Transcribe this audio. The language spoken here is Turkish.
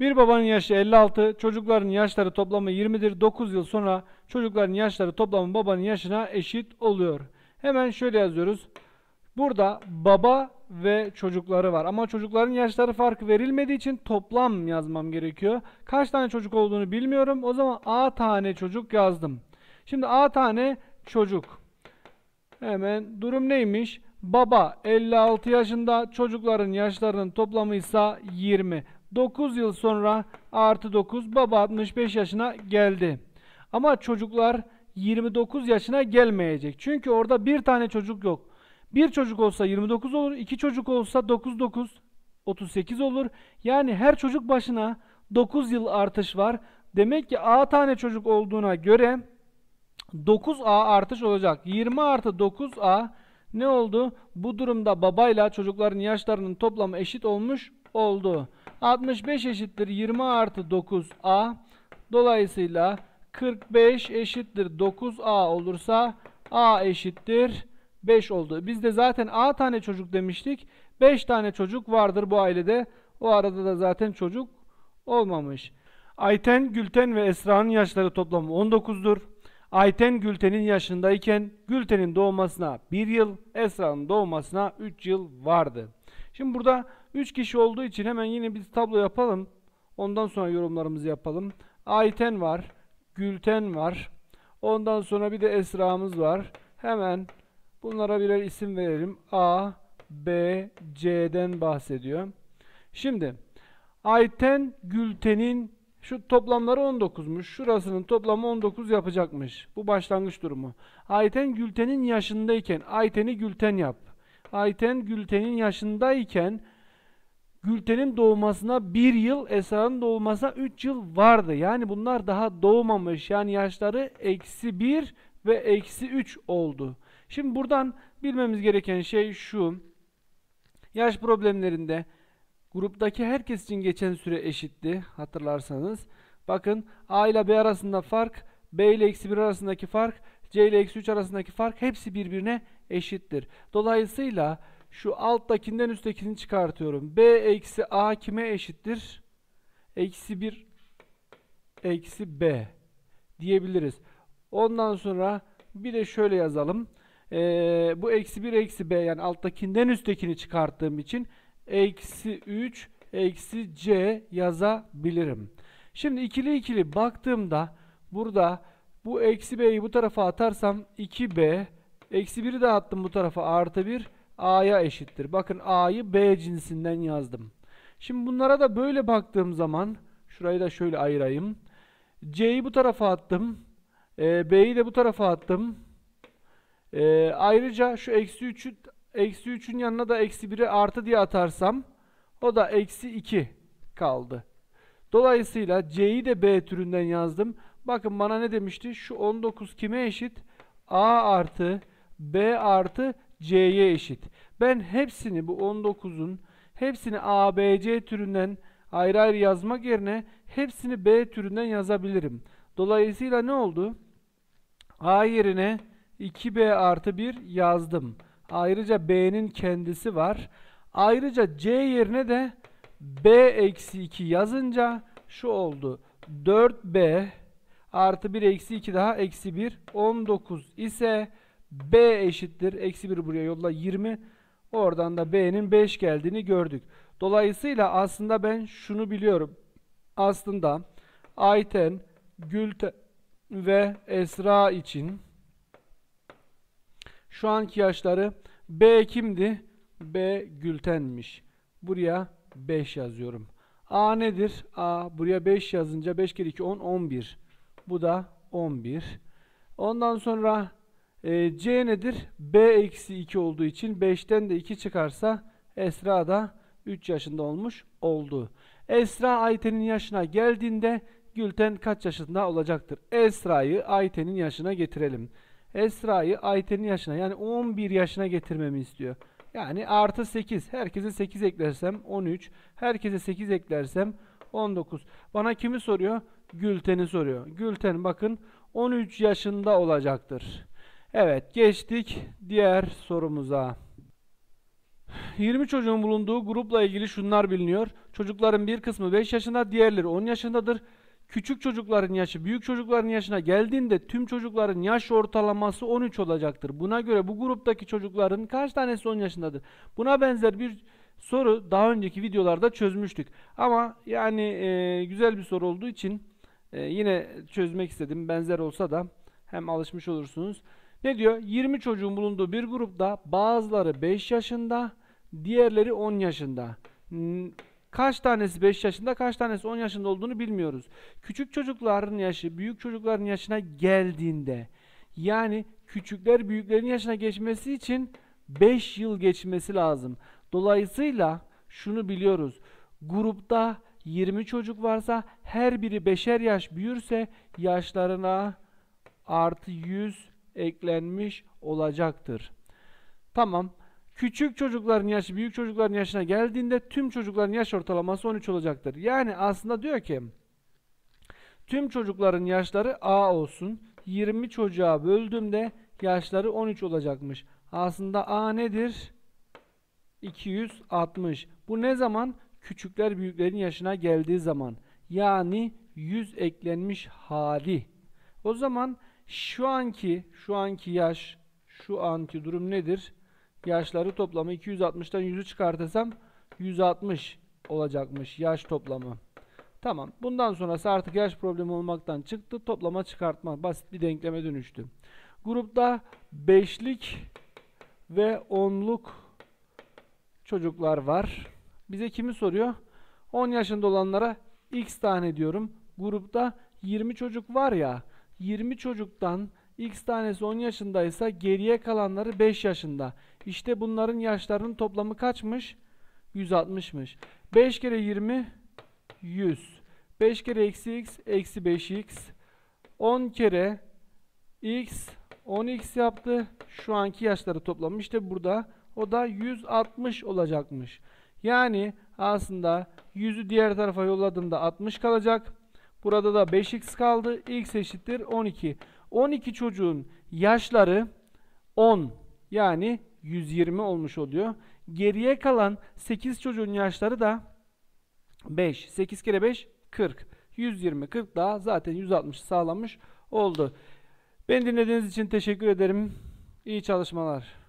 Bir babanın yaşı 56, çocukların yaşları toplamı 20'dir. 9 yıl sonra çocukların yaşları toplamı babanın yaşına eşit oluyor. Hemen şöyle yazıyoruz. Burada baba ve çocukları var. Ama çocukların yaşları farkı verilmediği için toplam yazmam gerekiyor. Kaç tane çocuk olduğunu bilmiyorum. O zaman A tane çocuk yazdım. Şimdi A tane çocuk. Hemen durum neymiş? Baba 56 yaşında, çocukların yaşlarının toplamı ise 20. 9 yıl sonra artı 9 baba 65 yaşına geldi. Ama çocuklar 29 yaşına gelmeyecek. Çünkü orada bir tane çocuk yok. Bir çocuk olsa 29 olur, iki çocuk olsa 9 9 38 olur. Yani her çocuk başına 9 yıl artış var. Demek ki A tane çocuk olduğuna göre 9A artış olacak. 20 artı 9A ne oldu? Bu durumda babayla çocukların yaşlarının toplamı eşit olmuş oldu. 65 eşittir 20 artı 9a. Dolayısıyla 45 eşittir 9a olursa a eşittir 5 oldu. Biz de zaten a tane çocuk demiştik. 5 tane çocuk vardır bu ailede. O arada da zaten çocuk olmamış. Ayten, Gülten ve Esra'nın yaşları toplamı 19'dur. Ayten Gülten'in yaşındayken Gülten'in doğmasına 1 yıl, Esra'nın doğmasına 3 yıl vardı. Şimdi burada 3 kişi olduğu için hemen yine bir tablo yapalım. Ondan sonra yorumlarımızı yapalım. Ayten var. Gülten var. Ondan sonra bir de Esra'mız var. Hemen bunlara birer isim verelim. A, B, C'den bahsediyor. Şimdi Ayten Gülten'in şu toplamları 19'muş. Şurasının toplamı 19 yapacakmış. Bu başlangıç durumu. Ayten Gülten'in yaşındayken Ayten'i Gülten yap. Ayten Gülten'in yaşındayken Gülten'in doğmasına bir yıl, Esra'nın doğmasına üç yıl vardı. Yani bunlar daha doğmamış. Yani yaşları eksi bir ve eksi üç oldu. Şimdi buradan bilmemiz gereken şey şu. Yaş problemlerinde gruptaki herkes için geçen süre eşitti hatırlarsanız. Bakın A ile B arasında fark, B ile eksi bir arasındaki fark, C ile eksi üç arasındaki fark hepsi birbirine eşittir. Dolayısıyla şu alttakinden üsttekini çıkartıyorum. B eksi A kime eşittir? Eksi 1 eksi B diyebiliriz. Ondan sonra bir de şöyle yazalım. Ee, bu eksi 1 eksi B yani alttakinden üsttekini çıkarttığım için eksi 3 eksi C yazabilirim. Şimdi ikili ikili baktığımda burada bu eksi B'yi bu tarafa atarsam 2B eksi 1'i de attım bu tarafa artı 1 A'ya eşittir. Bakın A'yı B cinsinden yazdım. Şimdi bunlara da böyle baktığım zaman şurayı da şöyle ayırayım. C'yi bu tarafa attım. E, B'yi de bu tarafa attım. E, ayrıca şu eksi 3'ü eksi 3'ün yanına da eksi 1'i artı diye atarsam o da eksi 2 kaldı. Dolayısıyla C'yi de B türünden yazdım. Bakın bana ne demişti? Şu 19 kime eşit? A artı B artı C'ye eşit. Ben hepsini bu 19'un hepsini ABC türünden ayrı ayrı yazmak yerine hepsini B türünden yazabilirim. Dolayısıyla ne oldu? A yerine 2B artı 1 yazdım. Ayrıca B'nin kendisi var. Ayrıca C yerine de B eksi 2 yazınca şu oldu. 4B artı 1 eksi 2 daha eksi 1 19 ise B eşittir. Eksi 1 buraya yolla 20. Oradan da B'nin 5 geldiğini gördük. Dolayısıyla aslında ben şunu biliyorum. Aslında Ayten, Gülte ve Esra için şu anki yaşları B kimdi? B Gülten'miş. Buraya 5 yazıyorum. A nedir? A buraya 5 yazınca 5 kere 2 10 11. Bu da 11. Ondan sonra e, C nedir? B eksi 2 olduğu için 5'ten de 2 çıkarsa Esra da 3 yaşında olmuş oldu. Esra Ayten'in yaşına geldiğinde Gülten kaç yaşında olacaktır? Esra'yı Ayten'in yaşına getirelim. Esra'yı Ayten'in yaşına yani 11 yaşına getirmemi istiyor. Yani artı 8. Herkese 8 eklersem 13. Herkese 8 eklersem 19. Bana kimi soruyor? Gülten'i soruyor. Gülten bakın 13 yaşında olacaktır. Evet geçtik diğer sorumuza. 20 çocuğun bulunduğu grupla ilgili şunlar biliniyor. Çocukların bir kısmı 5 yaşında, diğerleri 10 yaşındadır. Küçük çocukların yaşı büyük çocukların yaşına geldiğinde tüm çocukların yaş ortalaması 13 olacaktır. Buna göre bu gruptaki çocukların kaç tanesi 10 yaşındadır? Buna benzer bir soru daha önceki videolarda çözmüştük. Ama yani e, güzel bir soru olduğu için e, yine çözmek istedim. Benzer olsa da hem alışmış olursunuz. Ne diyor? 20 çocuğun bulunduğu bir grupta bazıları 5 yaşında, diğerleri 10 yaşında. Kaç tanesi 5 yaşında, kaç tanesi 10 yaşında olduğunu bilmiyoruz. Küçük çocukların yaşı büyük çocukların yaşına geldiğinde yani küçükler büyüklerin yaşına geçmesi için 5 yıl geçmesi lazım. Dolayısıyla şunu biliyoruz. Grupta 20 çocuk varsa her biri beşer yaş büyürse yaşlarına artı 100 eklenmiş olacaktır. Tamam. Küçük çocukların yaşı büyük çocukların yaşına geldiğinde tüm çocukların yaş ortalaması 13 olacaktır. Yani aslında diyor ki tüm çocukların yaşları A olsun. 20 çocuğa böldüğümde yaşları 13 olacakmış. Aslında A nedir? 260. Bu ne zaman? Küçükler büyüklerin yaşına geldiği zaman. Yani 100 eklenmiş hali. O zaman şu anki şu anki yaş, şu anki durum nedir? Yaşları toplamı 260'tan 100'ü çıkartırsam 160 olacakmış yaş toplamı. Tamam. Bundan sonrası artık yaş problemi olmaktan çıktı. Toplama çıkartma basit bir denkleme dönüştü. Grupta 5'lik ve 10'luk çocuklar var. Bize kimi soruyor? 10 yaşında olanlara x tane diyorum. Grupta 20 çocuk var ya. 20 çocuktan x tanesi 10 yaşındaysa geriye kalanları 5 yaşında. İşte bunların yaşlarının toplamı kaçmış? 160'mış. 5 kere 20 100. 5 kere eksi x eksi 5x. 10 kere x 10x yaptı. Şu anki yaşları toplamı işte burada. O da 160 olacakmış. Yani aslında 100'ü diğer tarafa yolladığımda 60 kalacak. Burada da 5x kaldı. x eşittir 12. 12 çocuğun yaşları 10 yani 120 olmuş oluyor. Geriye kalan 8 çocuğun yaşları da 5. 8 kere 5 40. 120 40 daha zaten 160 sağlamış oldu. Beni dinlediğiniz için teşekkür ederim. İyi çalışmalar.